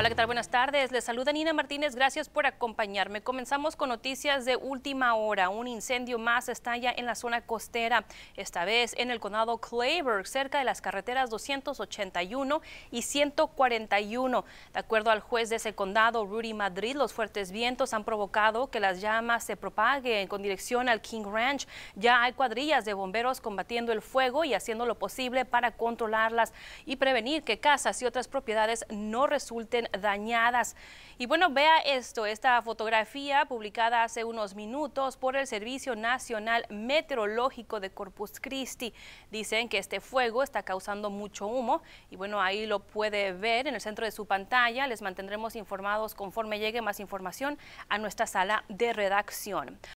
Hola, ¿qué tal? Buenas tardes. Les saluda Nina Martínez. Gracias por acompañarme. Comenzamos con noticias de última hora. Un incendio más estalla en la zona costera, esta vez en el condado Clayburg, cerca de las carreteras 281 y 141. De acuerdo al juez de ese condado, Rudy Madrid, los fuertes vientos han provocado que las llamas se propaguen con dirección al King Ranch. Ya hay cuadrillas de bomberos combatiendo el fuego y haciendo lo posible para controlarlas y prevenir que casas y otras propiedades no resulten dañadas. Y bueno, vea esto, esta fotografía publicada hace unos minutos por el Servicio Nacional Meteorológico de Corpus Christi. Dicen que este fuego está causando mucho humo y bueno, ahí lo puede ver en el centro de su pantalla. Les mantendremos informados conforme llegue más información a nuestra sala de redacción.